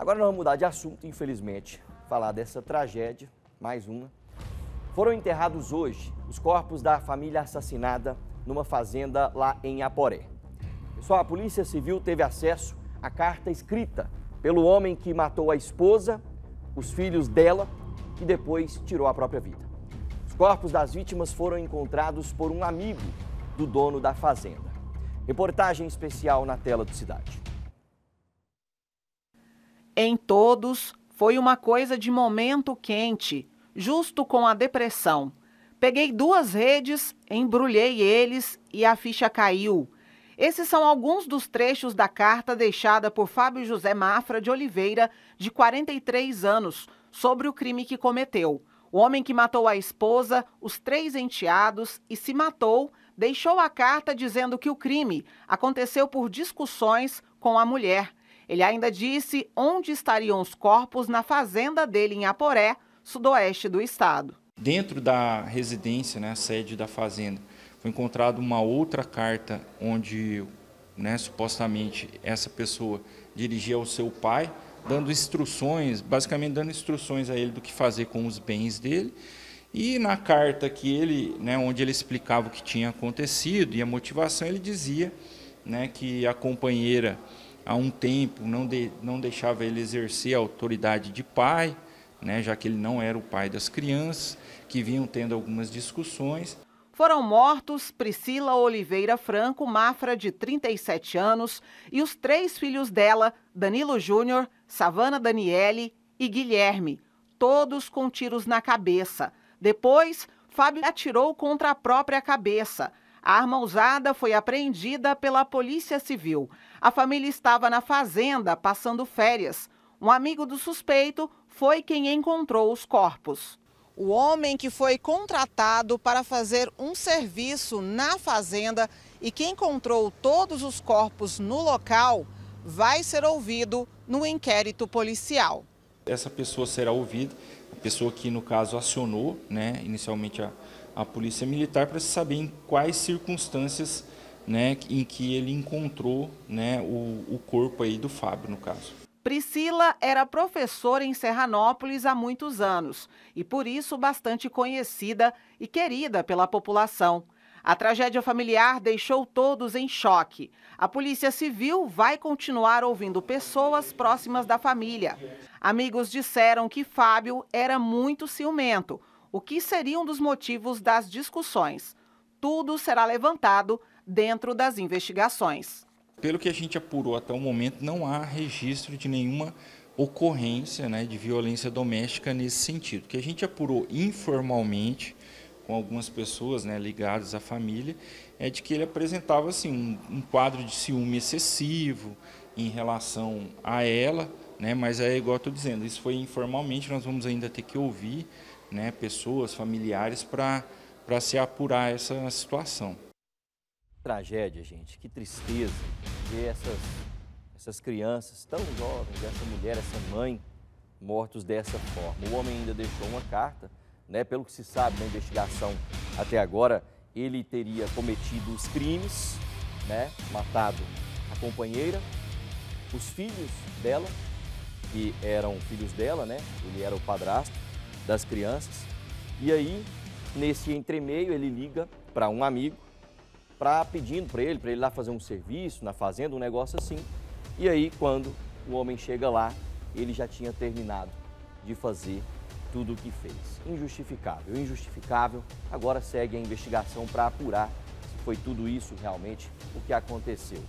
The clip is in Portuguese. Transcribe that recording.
Agora nós vamos mudar de assunto, infelizmente, falar dessa tragédia, mais uma. Foram enterrados hoje os corpos da família assassinada numa fazenda lá em Aporé. Pessoal, a Polícia Civil teve acesso à carta escrita pelo homem que matou a esposa, os filhos dela e depois tirou a própria vida. Os corpos das vítimas foram encontrados por um amigo do dono da fazenda. Reportagem especial na tela do Cidade. Em todos, foi uma coisa de momento quente, justo com a depressão. Peguei duas redes, embrulhei eles e a ficha caiu. Esses são alguns dos trechos da carta deixada por Fábio José Mafra de Oliveira, de 43 anos, sobre o crime que cometeu. O homem que matou a esposa, os três enteados e se matou deixou a carta dizendo que o crime aconteceu por discussões com a mulher. Ele ainda disse onde estariam os corpos na fazenda dele em Aporé, sudoeste do estado. Dentro da residência, né, sede da fazenda, foi encontrada uma outra carta onde, né, supostamente, essa pessoa dirigia ao seu pai, dando instruções, basicamente dando instruções a ele do que fazer com os bens dele. E na carta que ele, né, onde ele explicava o que tinha acontecido e a motivação, ele dizia né, que a companheira há um tempo não, de, não deixava ele exercer a autoridade de pai, né, já que ele não era o pai das crianças, que vinham tendo algumas discussões. Foram mortos Priscila Oliveira Franco, Mafra, de 37 anos, e os três filhos dela, Danilo Júnior, Savana Daniele e Guilherme, todos com tiros na cabeça. Depois, Fábio atirou contra a própria cabeça. A arma usada foi apreendida pela Polícia Civil. A família estava na fazenda, passando férias. Um amigo do suspeito foi quem encontrou os corpos. O homem que foi contratado para fazer um serviço na fazenda e que encontrou todos os corpos no local vai ser ouvido no inquérito policial. Essa pessoa será ouvida, a pessoa que, no caso, acionou né, inicialmente a, a polícia militar para se saber em quais circunstâncias né, em que ele encontrou né, o, o corpo aí do Fábio, no caso. Priscila era professora em Serranópolis há muitos anos e por isso bastante conhecida e querida pela população. A tragédia familiar deixou todos em choque. A Polícia Civil vai continuar ouvindo pessoas próximas da família. Amigos disseram que Fábio era muito ciumento, o que seria um dos motivos das discussões. Tudo será levantado dentro das investigações. Pelo que a gente apurou até o momento, não há registro de nenhuma ocorrência né, de violência doméstica nesse sentido. O que a gente apurou informalmente com algumas pessoas né, ligadas à família é de que ele apresentava assim, um, um quadro de ciúme excessivo em relação a ela, né, mas é igual estou dizendo, isso foi informalmente, nós vamos ainda ter que ouvir né, pessoas, familiares, para se apurar essa situação. Tragédia, gente, que tristeza ver essas, essas crianças tão jovens, essa mulher, essa mãe, mortos dessa forma. O homem ainda deixou uma carta, né, pelo que se sabe na investigação até agora, ele teria cometido os crimes, né, matado a companheira, os filhos dela, que eram filhos dela, né, ele era o padrasto, das crianças. E aí, nesse entremeio, ele liga para um amigo, para pedindo para ele, para ele lá fazer um serviço na fazenda, um negócio assim. E aí, quando o homem chega lá, ele já tinha terminado de fazer tudo o que fez. Injustificável, injustificável. Agora segue a investigação para apurar se foi tudo isso realmente o que aconteceu.